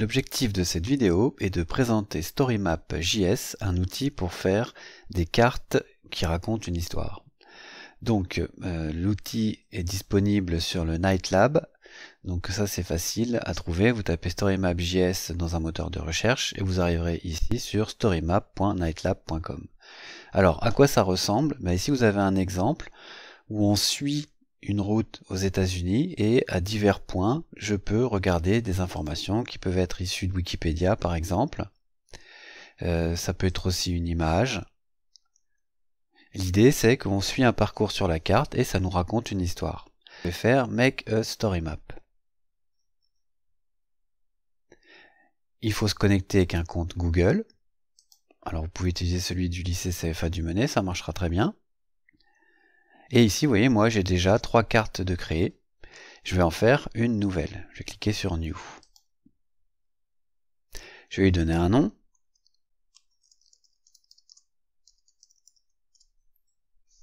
L'objectif de cette vidéo est de présenter StoryMap.js, un outil pour faire des cartes qui racontent une histoire. Donc euh, l'outil est disponible sur le Lab, donc ça c'est facile à trouver, vous tapez StoryMap.js dans un moteur de recherche et vous arriverez ici sur storymap.nightlab.com. Alors à quoi ça ressemble ben, Ici vous avez un exemple où on suit une route aux États-Unis et à divers points, je peux regarder des informations qui peuvent être issues de Wikipédia par exemple. Euh, ça peut être aussi une image. L'idée c'est qu'on suit un parcours sur la carte et ça nous raconte une histoire. Je vais faire Make a Story Map. Il faut se connecter avec un compte Google. Alors vous pouvez utiliser celui du lycée CFA du Menet, ça marchera très bien. Et ici, vous voyez, moi j'ai déjà trois cartes de créer. Je vais en faire une nouvelle. Je vais cliquer sur New. Je vais lui donner un nom.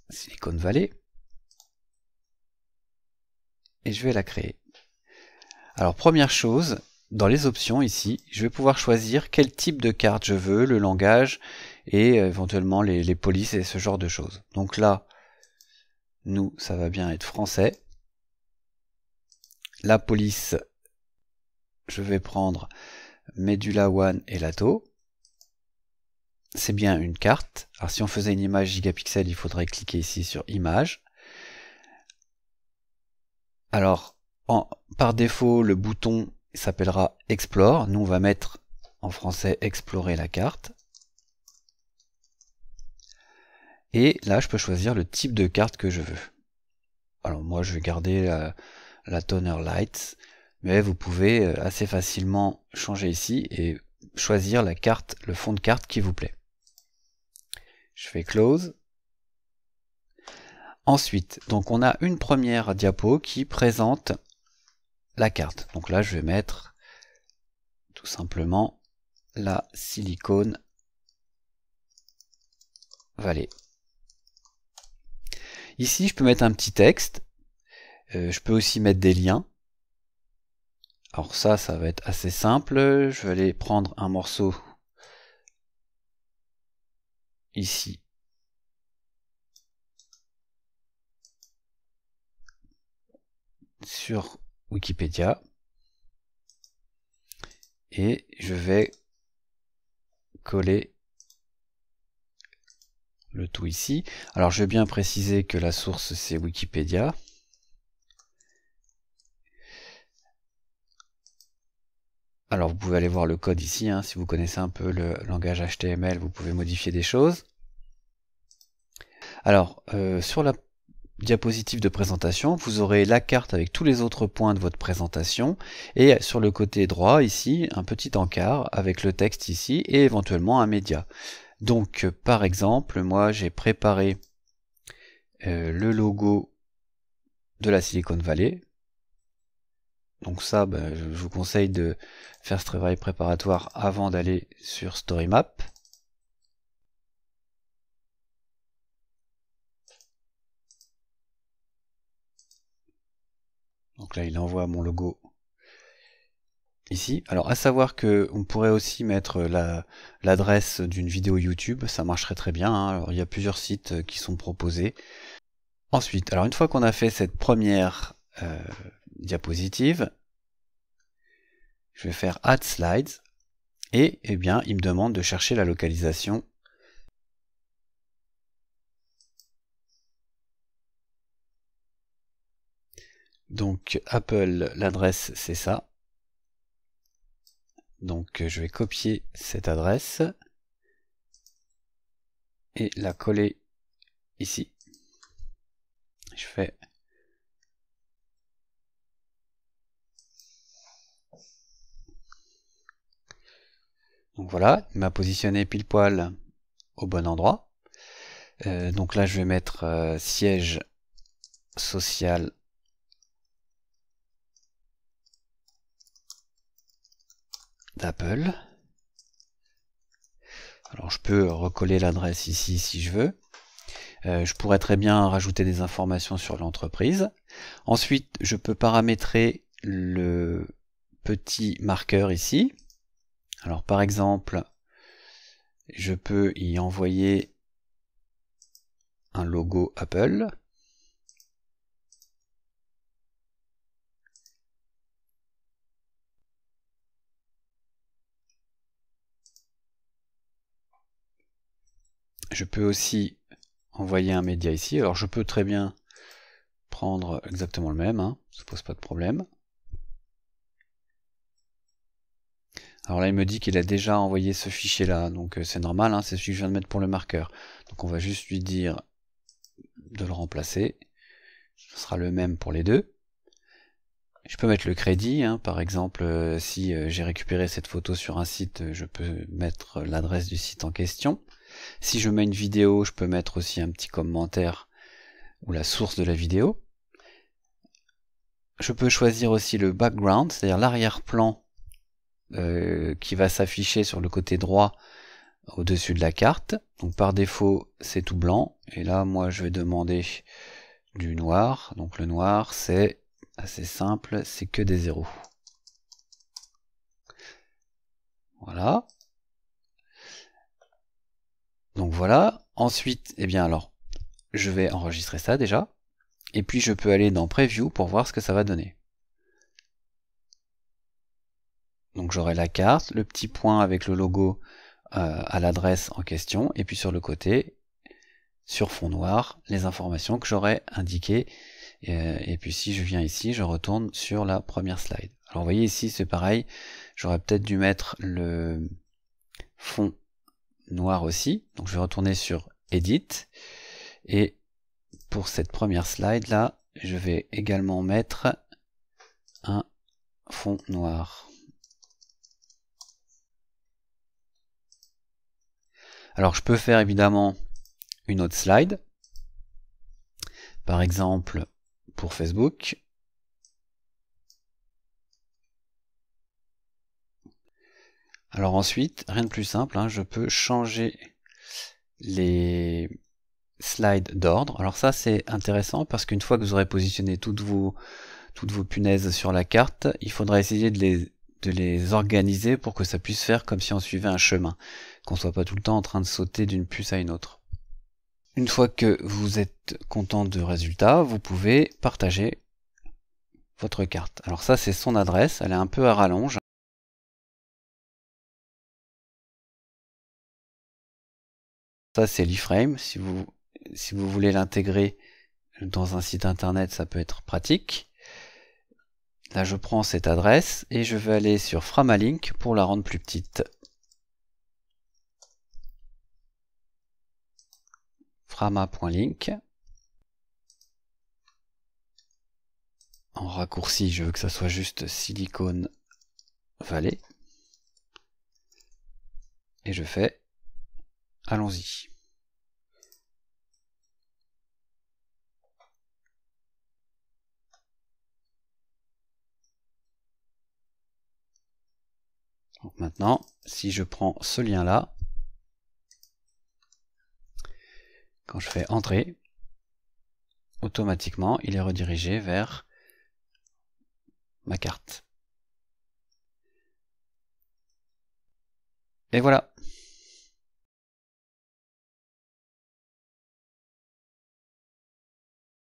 Silicon Valley. Et je vais la créer. Alors première chose, dans les options ici, je vais pouvoir choisir quel type de carte je veux, le langage et euh, éventuellement les, les polices et ce genre de choses. Donc là, nous, ça va bien être français. La police, je vais prendre Medula One et Lato. C'est bien une carte. Alors si on faisait une image gigapixel, il faudrait cliquer ici sur image. Alors, en, par défaut, le bouton s'appellera Explore. Nous, on va mettre en français Explorer la carte. Et là, je peux choisir le type de carte que je veux. Alors moi, je vais garder la, Toner Light, mais vous pouvez euh, assez facilement changer ici et choisir la carte, le fond de carte qui vous plaît. Je fais Close. Ensuite, donc on a une première diapo qui présente la carte. Donc là, je vais mettre tout simplement la silicone Valet. Ici, je peux mettre un petit texte. Euh, je peux aussi mettre des liens. Alors ça, ça va être assez simple. Je vais aller prendre un morceau ici. Sur Wikipédia. Et je vais coller le tout ici. Alors je vais bien préciser que la source c'est Wikipédia. Alors vous pouvez aller voir le code ici, hein. si vous connaissez un peu le langage HTML, vous pouvez modifier des choses. Alors euh, sur la diapositive de présentation, vous aurez la carte avec tous les autres points de votre présentation et sur le côté droit ici, un petit encart avec le texte ici et éventuellement un média. Donc euh, par exemple, moi j'ai préparé euh, le logo de la Silicon Valley. Donc ça, ben, je vous conseille de faire ce travail préparatoire avant d'aller sur StoryMap. Donc là, il envoie mon logo ici. Alors à savoir que on pourrait aussi mettre euh, l'adresse d'une vidéo YouTube, ça marcherait très bien. Hein. Alors il y a plusieurs sites euh, qui sont proposés. Ensuite, alors une fois qu'on a fait cette première euh, diapositive, je vais faire Add Slides et eh bien il me demande de chercher la localisation. Donc Apple, l'adresse c'est ça. Donc euh, je vais copier cette adresse et la coller ici. Je fais Donc voilà, il m'a positionné pile poil au bon endroit. Euh, donc là, je vais mettre euh, siège social d'Apple. Alors je peux recoller l'adresse ici si je veux. Euh, je pourrais très bien rajouter des informations sur l'entreprise. Ensuite, je peux paramétrer le petit marqueur ici. Alors par exemple, je peux y envoyer un logo Apple. je peux aussi envoyer un média ici. Alors je peux très bien prendre exactement le même, hein. ça ne pose pas de problème. Alors là, il me dit qu'il a déjà envoyé ce fichier-là, donc euh, c'est normal, hein. c'est celui que je viens de mettre pour le marqueur. Donc on va juste lui dire de le remplacer. Ce sera le même pour les deux. Je peux mettre le crédit, hein. par exemple, euh, si euh, j'ai récupéré cette photo sur un site, je peux mettre l'adresse du site en question. Si je mets une vidéo, je peux mettre aussi un petit commentaire ou la source de la vidéo. Je peux choisir aussi le background, c'est-à-dire l'arrière-plan euh, qui va s'afficher sur le côté droit au-dessus de la carte. Donc par défaut, c'est tout blanc. Et là, moi, je vais demander du noir. Donc le noir, c'est assez simple, c'est que des zéros. Voilà. Donc voilà. Ensuite, eh bien alors, je vais enregistrer ça déjà. Et puis je peux aller dans Preview pour voir ce que ça va donner. Donc j'aurai la carte, le petit point avec le logo euh, à l'adresse en question, et puis sur le côté, sur fond noir, les informations que j'aurai indiquées. Et, euh, et, puis si je viens ici, je retourne sur la première slide. Alors vous voyez ici, c'est pareil, j'aurais peut-être dû mettre le fond noir aussi. Donc je vais retourner sur Edit. Et pour cette première slide là, je vais également mettre un fond noir. Alors je peux faire évidemment une autre slide. Par exemple pour Facebook. Alors ensuite, rien de plus simple, hein, je peux changer les slides d'ordre. Alors ça c'est intéressant parce qu'une fois que vous aurez positionné toutes vos, toutes vos punaises sur la carte, il faudra essayer de les, de les organiser pour que ça puisse faire comme si on suivait un chemin, qu'on soit pas tout le temps en train de sauter d'une puce à une autre. Une fois que vous êtes content du résultat, vous pouvez partager votre carte. Alors ça c'est son adresse, elle est un peu à rallonge. c'est l'iframe. Si vous, si vous voulez l'intégrer dans un site internet, ça peut être pratique. Là, je prends cette adresse et je vais aller sur Framalink pour la rendre plus petite. Frama.link. En raccourci, je veux que ça soit juste Silicone Valley. Et je fais Allons-y. maintenant, si je prends ce lien-là, quand je fais entrer, automatiquement, il est redirigé vers ma carte. Et voilà